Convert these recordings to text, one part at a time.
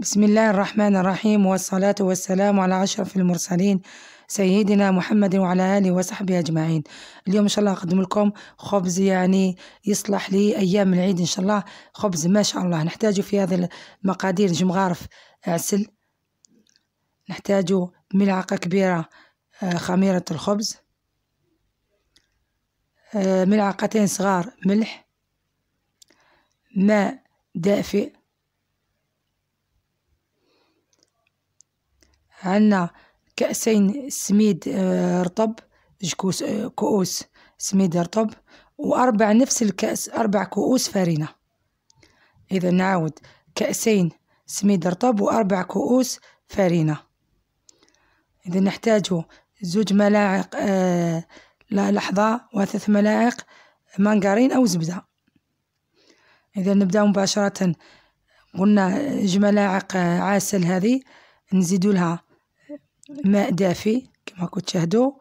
بسم الله الرحمن الرحيم والصلاة والسلام على أشرف المرسلين سيدنا محمد وعلى آله وصحبه أجمعين اليوم إن شاء الله أقدم لكم خبز يعني يصلح لي أيام العيد إن شاء الله خبز ما شاء الله نحتاج في هذا المقادير جمغارف عسل نحتاج ملعقة كبيرة خميرة الخبز ملعقتين صغار ملح ماء دافئ عندنا كأسين سميد آه، رطب جكوس كؤوس آه، كؤوس سميد رطب وأربع نفس الكأس أربع كؤوس فارينة إذا نعاود كأسين سميد رطب وأربع كؤوس فارينة إذا نحتاج زوج ملاعق آه، لا لحظة وثلاث ملاعق مانجارين أو زبدة إذا نبدأ مباشرة قلنا جملاعق ملاعق عسل هذه نزيدولها لها ماء دافي كما كنت تشاهدوا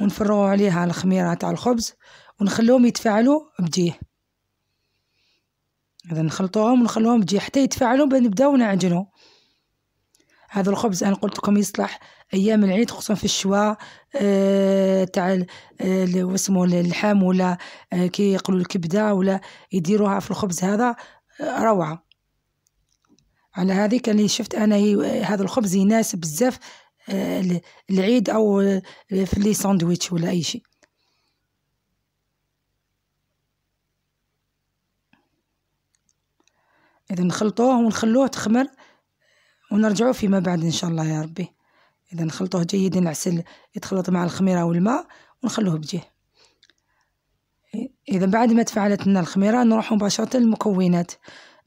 ونفرغوا عليها الخميره تاع الخبز ونخلوهم يتفاعلوا بجيه هذا نخلطوهم ونخلوهم بجيه حتى يتفاعلوا بنبداو نبداو نعجنوا هذا الخبز انا قلت لكم يصلح ايام العيد خصوصا في الشواء أه تاع أه اسمه اللحم ولا أه كي يقولوا الكبده ولا يديروها في الخبز هذا آه، روعه على هذه كان اللي شفت انا هذا الخبز يناسب بزاف العيد أو في لي ساندويتش ولا أي شيء إذا نخلطوه ونخلوه تخمر ونرجعوه فيما بعد إن شاء الله يا ربي إذا نخلطوه جيدا العسل يتخلط مع الخميرة والماء ونخلوه بجيه إذا بعد ما تفعلت لنا الخميرة نروح مباشرة للمكونات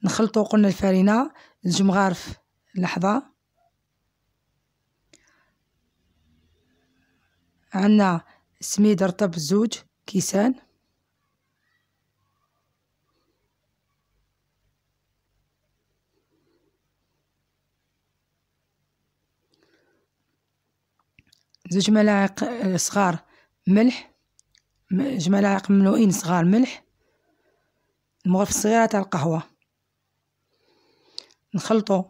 نخلطو قلنا الفارينة الجمغارف لحظة عندنا سميد رطب زوج كيسان زوج ملاعق آه، صغار ملح زوج ملاعق مملوئين صغار ملح المغرف الصغيرة تاع القهوة نخلطو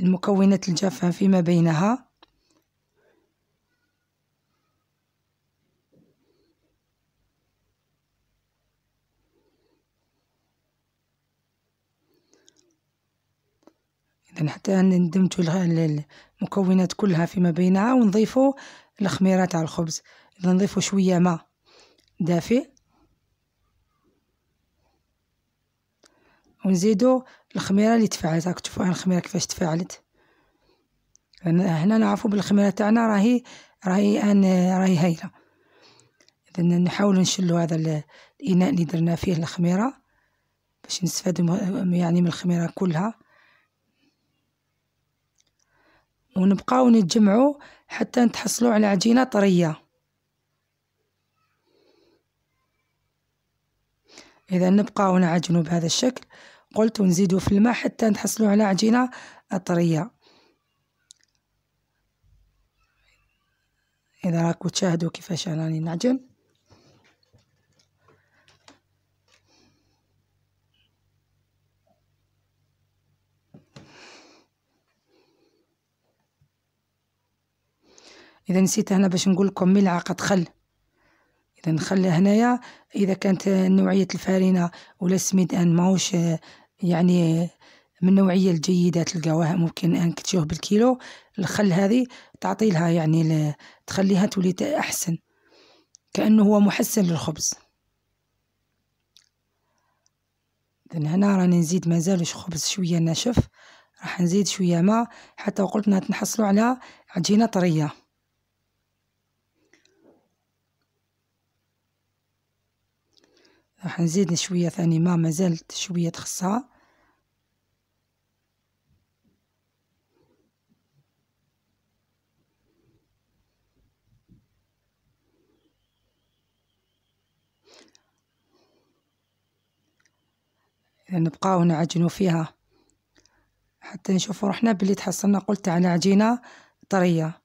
المكونات الجافة فيما بينها حتى ندمجو المكونات كلها فيما بينها ونضيفو الخميرة تاع الخبز إذا نضيفو شوية ماء دافئ ونزيدو الخميرة اللي تفاعلت راك تشوفو الخميرة كيفاش تفاعلت هنا نعرفو بالخميرة تاعنا راهي راهي ان راهي هايله اذا نحاول نشلو هذا الاناء اللي درنا فيه الخميره باش نستفادو يعني من الخميره كلها ونبقاو نتجمعو حتى نتحصلو على عجينة طرية إذا نبقاو نعجنو بهذا الشكل قلت ونزيدو في الماء حتى نتحصلو على عجينة طرية إذا راكو تشاهدوا كيفاش أنا راني نعجن إذا نسيت هنا باش نقول لكم ملعقة خل إذا الخل هنايا إذا كانت نوعية الفارينة ولا السميدان ماهوش آه، يعني من النوعية الجيدة تلقاوها ممكن أنك تشوه بالكيلو الخل هذه تعطي لها يعني تخليها تولي أحسن كأنه هو محسن للخبز اذا هنا راني نزيد مازالوش خبز شوية ناشف راح نزيد شوية ماء حتى قلتنا تنحصلوا على عجينة طرية راح نزيد شوية ثاني ما مازالت شوية تخصها نبقاو نعجنو فيها حتى نشوفو روحنا بلي تحصلنا قلت على عجينة طرية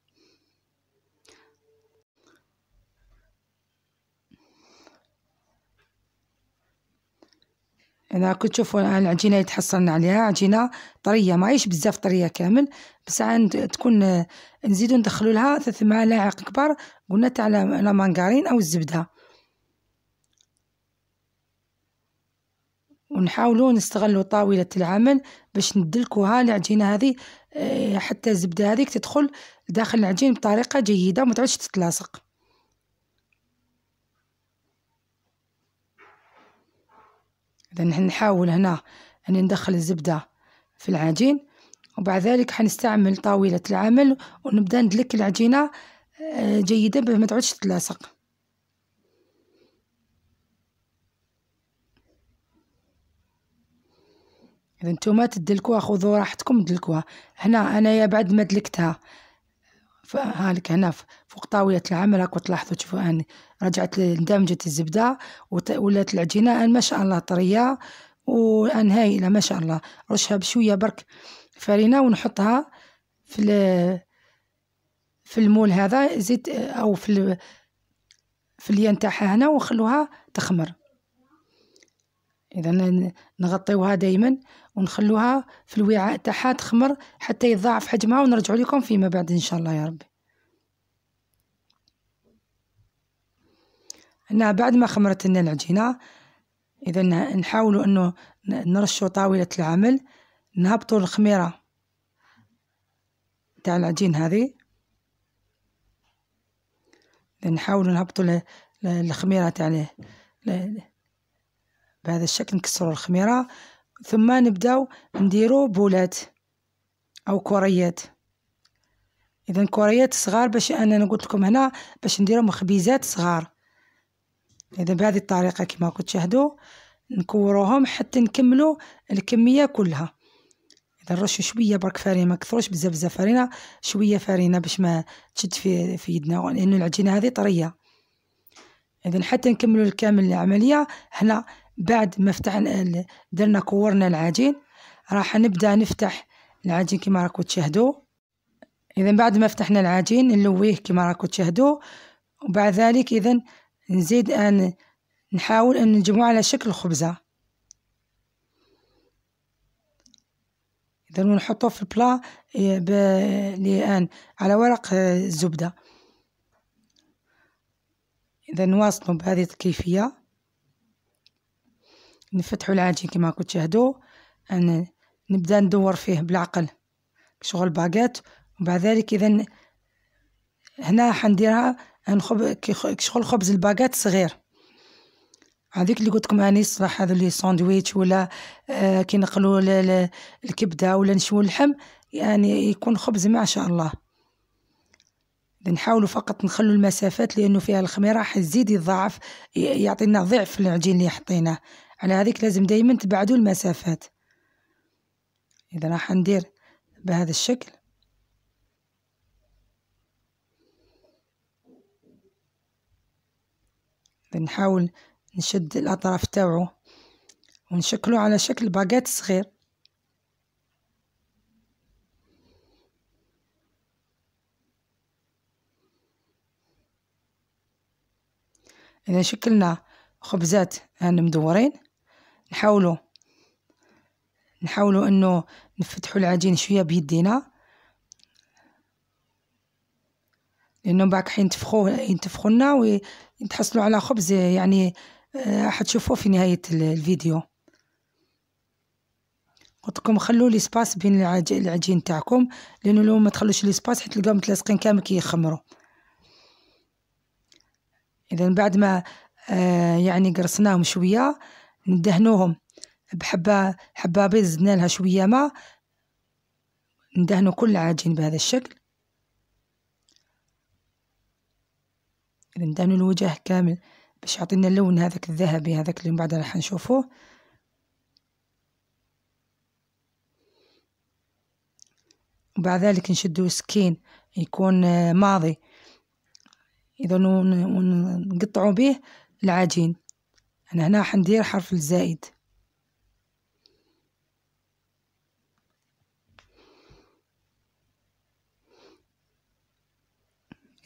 انا كنت تشوفوا العجينه اللي تحصلنا عليها عجينه طريه ماهيش بزاف طريه كامل عند تكون آه، نزيدو ندخلو لها ثلاث ملاعق كبار قلنا تاع لا مانغارين او الزبده ونحاولوا نستغلوا طاولة العمل باش ندلكوها العجينة هذه آه، حتى الزبدة هذيك تدخل داخل العجين بطريقة جيدة وما تعودش تتلاصق إذا نحاول هنا أني ندخل الزبدة في العجين وبعد ذلك حنستعمل طاولة العمل ونبدأ ندلك العجينة آه، جيدا بما ما تعودش تلاصق اذا نتوما تدلكوها خذوا راحتكم دلكوها هنا انايا بعد ما دلكتها فهالك هنا فوق طاولة العمل راكم تلاحظوا تشوفوا أني رجعت اندمجت الزبدة ولات العجينة أن ما شاء الله طرية وأن هايلة ما شاء الله رشها بشوية برك فرينة ونحطها في في المول هذا زيت أو في في اليان تاعها هنا وخلوها تخمر إذا نغطيوها دايما ونخلوها في الوعاء تاعها تخمر حتى يتضاعف حجمها ونرجع لكم فيما بعد إن شاء الله يا ربي هنا بعد ما خمرت لنا العجينة إذا نحاولوا أنه نرشوا طاولة العمل نهبطوا الخميرة تاع العجين هذه نحاولوا نهبطوا الخميرة تاع بهذا الشكل نكسروا الخميرة ثم نبداو نديرو بولات او كريات اذا كريات صغار باش انا نقول لكم هنا باش نديرو مخبيزات صغار اذا بهذه الطريقه كما كنت تشاهدوا نكوروهم حتى نكملوا الكميه كلها اذا نرشوا شويه برك فارينة ما كثروش بزاف بزاف فارينة شويه فارينة باش ما تشد في في يدنا لان العجينه هذه طريه اذا حتى نكملوا الكامل العمليه هنا بعد ما فتحنا درنا كورنا العجين راح نبدا نفتح العجين كما راكم تشاهدوا اذا بعد ما فتحنا العجين نلويه كما راكم تشاهدوا وبعد ذلك اذا نزيد ان نحاول ان نجمعه على شكل خبزه اذا ونحطوه في البلا الان إيه، على ورق الزبده اذا نواصلوا بهذه الكيفيه نفتحو العجين كما راكم تشاهدوا أنا نبدا ندور فيه بالعقل شغل باغيت وبعد ذلك اذا هنا حنديرها نخب شغل خبز الباغيت صغير هذيك اللي قلت لكم اني صراحه هذو لي ساندويتش ولا آه، كي نقلوا الكبده ولا نشوي اللحم يعني يكون خبز ما شاء الله نحاولوا فقط نخلو المسافات لانه فيها الخميره راح يزيد يضاعف يعطينا ضعف العجين اللي حطيناه على هذيك لازم دايما تبعدوا المسافات إذا راح ندير بهذا الشكل نحاول نشد الأطراف تاعو ونشكله على شكل باقات صغير إذا شكلنا خبزات هان مدورين نحاولو نحاولو أنه نفتحو العجين شوية بيدينا لأنه مبعد حينتفخوه ينتفخو لنا ويتحصلوا على خبز يعني آه، حتشوفوه في نهاية الفيديو قلت لكم خلوا لي سباس بين العجين تاعكم لانه لو ما تخلوش لي سباس حتلقاو متلاصقين كامل كيخمروا اذا بعد ما آه يعني قرصناهم شويه ندهنوهم بحبة حبة بيض زدنا لها شوية ماء ندهنو كل العجين بهذا الشكل ندهنو الوجه كامل باش يعطينا اللون هذاك الذهبي هذاك اللي من بعد راح نشوفوه وبعد ذلك نشدو سكين يكون آه، ماضي اذا نقطعو به العجين أنا هنا حندير حرف الزائد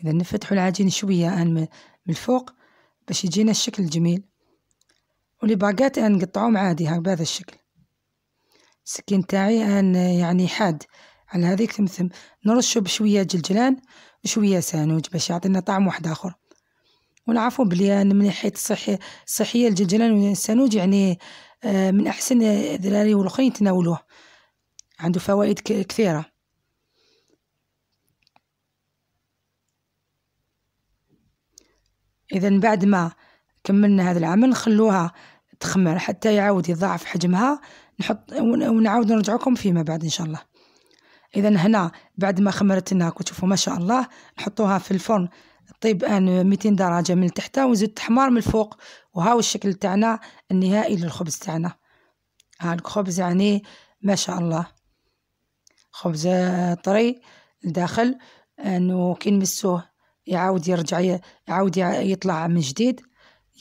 إذا نفتحوا العجين شوية أن من الفوق باش يجينا الشكل الجميل ولي باقات أن نقطعهم عادي هاك بهذا الشكل السكين تاعي أن يعني حاد على هذيك ثمثم نرشو بشوية جلجلان وشوية سانوج باش يعطينا طعم واحد آخر ونعرفوا بلي أن من ناحية الصحي الصحية الجلجلان والسنوج يعني آه، من أحسن الذراري والأخرين يتناولوه عنده فوائد كثيرة إذا بعد ما كملنا هذا العمل نخلوها تخمر حتى يعاود يضاعف حجمها نحط ونعاود نرجعكم فيما بعد إن شاء الله إذا هنا بعد ما خمرت الناك وتشوفوا ما شاء الله نحطوها في الفرن طيب ان 200 درجة من تحت وزيت حمار من الفوق وهاو الشكل تاعنا النهائي للخبز تاعنا ها الخبز يعني ما شاء الله خبز طري لداخل انه كي نمسوه يعاود يرجع يعاود يطلع من جديد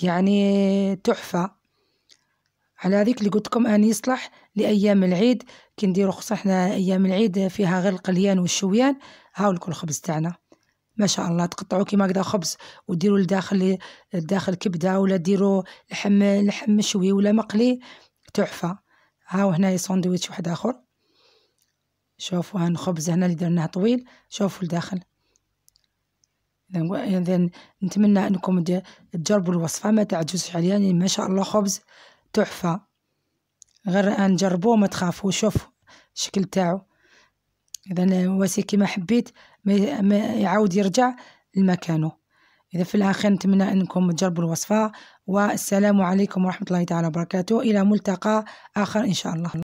يعني تحفة على هذيك اللي قلت لكم أن يصلح لأيام العيد كي نديرو خصوصا حنا أيام العيد فيها غير القليان والشويان هاو الكل خبز تاعنا ما شاء الله تقطعوا كيما هكذا خبز وديروا لداخل لداخل كبده ولا ديروا لحم لحم مشوي ولا مقلي تحفه هاو هنايا ساندويتش واحد اخر شوفوا هان الخبز هنا اللي درناه طويل شوفوا لداخل اذا نتمنى انكم تجربوا الوصفه ما تعجزوش عليها يعني ما شاء الله خبز تحفه غير نجربوه ما تخافوا شوفوا الشكل تاعو اذا واسي كيما حبيت ما يعاود يرجع لمكانه إذا في الآخر نتمنى أنكم تجربوا الوصفة والسلام عليكم ورحمة الله تعالى وبركاته إلى ملتقى آخر إن شاء الله